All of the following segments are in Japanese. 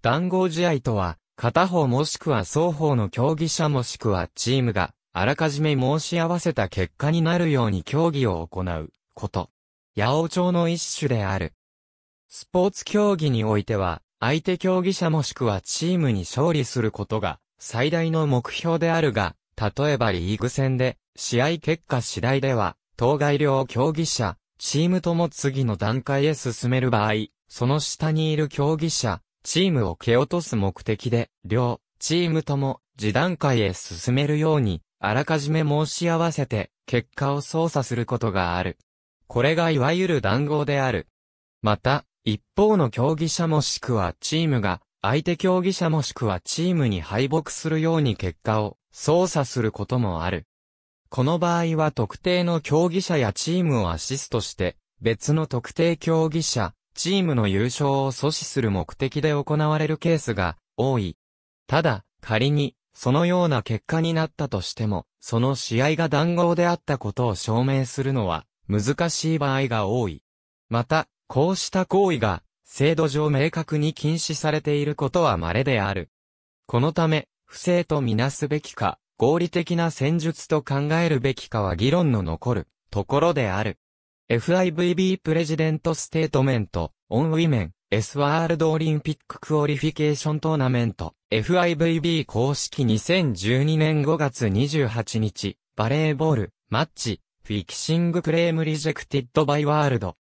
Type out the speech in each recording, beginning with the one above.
談合試合とは、片方もしくは双方の競技者もしくはチームが、あらかじめ申し合わせた結果になるように競技を行う、こと。八王朝の一種である。スポーツ競技においては、相手競技者もしくはチームに勝利することが、最大の目標であるが、例えばリーグ戦で、試合結果次第では、当該両競技者、チームとも次の段階へ進める場合、その下にいる競技者、チームを蹴落とす目的で、両チームとも次段階へ進めるように、あらかじめ申し合わせて、結果を操作することがある。これがいわゆる談合である。また、一方の競技者もしくはチームが、相手競技者もしくはチームに敗北するように結果を操作することもある。この場合は特定の競技者やチームをアシストして、別の特定競技者、チームの優勝を阻止する目的で行われるケースが多い。ただ、仮に、そのような結果になったとしても、その試合が談合であったことを証明するのは難しい場合が多い。また、こうした行為が制度上明確に禁止されていることは稀である。このため、不正とみなすべきか、合理的な戦術と考えるべきかは議論の残るところである。FIVB プレジデントステートメント、オンウィメン、S ワールドオリンピッククオリフィケーショントーナメント、FIVB 公式2012年5月28日、バレーボール、マッチ、フィキシングクレームリジェクティッドバイワールド。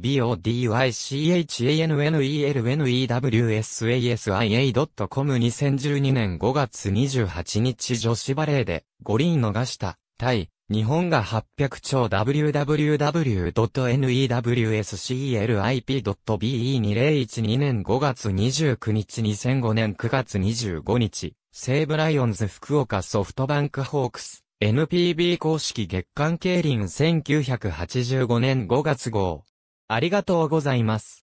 bodychanelnelnewsasia.com2012 年5月28日女子バレーで5輪逃した、対、日本が800兆 www.newsclip.be2012 年5月29日2005年9月25日、西武ライオンズ福岡ソフトバンクホークス、NPB 公式月間競輪1985年5月号。ありがとうございます。